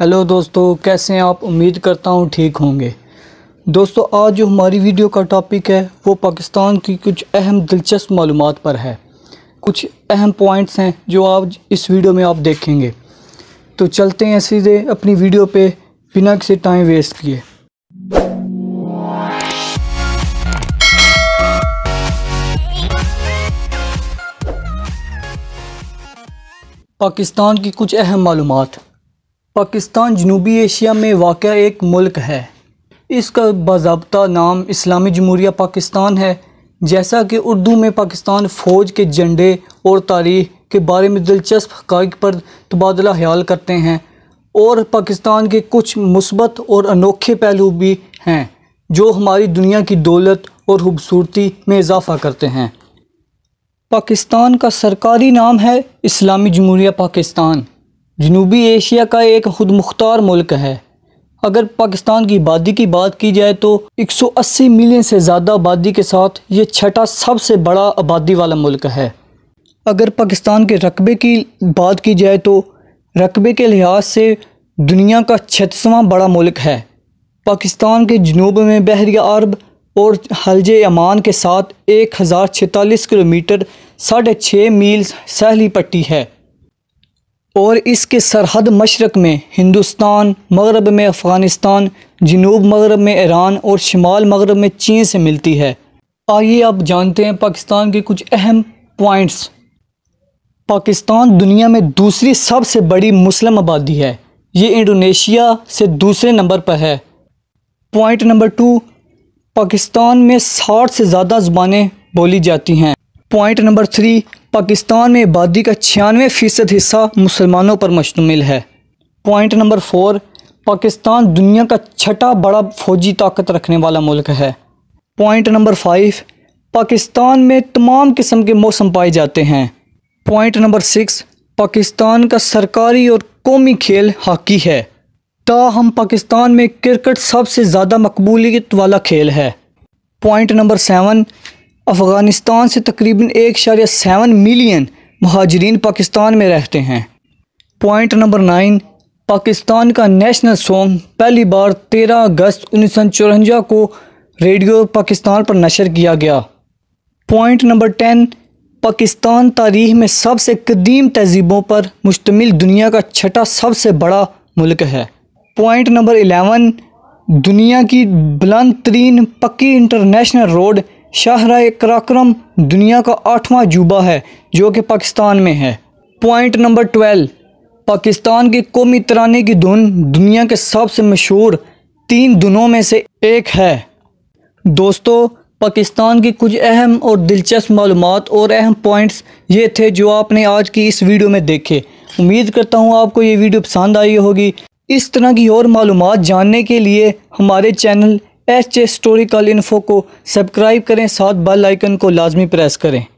hello दोस्तों कैसे हैं आप उम्मीद करता हूँ ठीक होंगे दोस्तों आज जो हमारी वीडियो का टॉपिक है वो पाकिस्तान की कुछ अहम दिलचस्प मालूम पर है कुछ अहम पॉइंट्स हैं जो आप इस वीडियो में आप देखेंगे तो चलते हैं सीधे अपनी वीडियो पे बिना किसी टाइम वेस्ट किए पाकिस्तान की कुछ अहम मालूम पाकिस्तान जनूबी एशिया में वाक़ एक मुल्क है इसका बाबा नाम इस्लामी जमहूरिया पाकिस्तान है जैसा कि उर्दू में पाकिस्तान फ़ौज के झंडे और तारीख के बारे में दिलचस्प हक़ पर तबादला ख्याल करते हैं और पाकिस्तान के कुछ मुसबत और अनोखे पहलू भी हैं जो हमारी दुनिया की दौलत और खूबसूरती में इजाफ़ा करते हैं पाकिस्तान का सरकारी नाम है इस्लामी जमहूरिया पाकिस्तान जनूबी एशिया का एक खुद मुख्तार मुल्क है अगर पाकिस्तान की आबादी की बात की जाए तो 180 मिलियन से ज़्यादा आबादी के साथ ये छठा सबसे बड़ा आबादी वाला मुल्क है अगर पाकिस्तान के रकबे की बात की जाए तो रकबे के लिहाज से दुनिया का छत्तीसवां बड़ा मुल्क है पाकिस्तान के जनूब में बहरिया अरब और हलज अमान के साथ एक हज़ार किलोमीटर साढ़े छः मील सहली पट्टी है और इसके सरहद मशरक़ में हिंदुस्तान मगरब में अफ़गानिस्तान जनूब मगरब में ईरान और शमाल मगरब में चीन से मिलती है आइए आप जानते हैं पाकिस्तान के कुछ अहम पॉइंट्स पाकिस्तान दुनिया में दूसरी सबसे बड़ी मुस्लिम आबादी है ये इंडोनेशिया से दूसरे नंबर पर है पॉइंट नंबर टू पाकिस्तान में साठ से ज़्यादा ज़ुबानें बोली जाती हैं पॉइंट नंबर थ्री पाकिस्तान में आबादी का छियानवे फ़ीसद हिस्सा मुसलमानों पर मुश्तमिल है पॉइंट नंबर फोर पाकिस्तान दुनिया का छठा बड़ा फौजी ताकत रखने वाला मुल्क है पॉइंट नंबर फाइव पाकिस्तान में तमाम किस्म के मौसम पाए जाते हैं पॉइंट नंबर सिक्स पाकिस्तान का सरकारी और कौमी खेल हॉकी है ताहम पाकिस्तान में क्रिकेट सबसे ज़्यादा मकबूलीत वाला खेल है पॉइंट नंबर सेवन अफ़गानिस्तान से तकरीबन एक शारिया सेवन मिलियन महाजरीन पाकिस्तान में रहते हैं पॉइंट नंबर नाइन पाकिस्तान का नेशनल सॉन्ग पहली बार 13 अगस्त उन्नीस को रेडियो पाकिस्तान पर नशर किया गया पॉइंट नंबर टेन पाकिस्तान तारीख में सबसे कदीम तहजीबों पर मुश्तमिल दुनिया का छठा सबसे बड़ा मुल्क है पॉइंट नंबर एलेवन दुनिया की बुलंद तरीन पक्की इंटरनेशनल रोड शाहरा कराक्रम दुनिया का आठवां जूबा है जो कि पाकिस्तान में है पॉइंट नंबर ट्वेल्व पाकिस्तान की कौमी तराने की धुन दुनिया के सबसे मशहूर तीन धुनों में से एक है दोस्तों पाकिस्तान की कुछ अहम और दिलचस्प मालूम और अहम पॉइंट्स ये थे जो आपने आज की इस वीडियो में देखे उम्मीद करता हूँ आपको ये वीडियो पसंद आई होगी इस तरह की और मालूम जानने के लिए हमारे channel H story call info को सब्सक्राइब करें साथ बेल आइकन को लाजमी प्रेस करें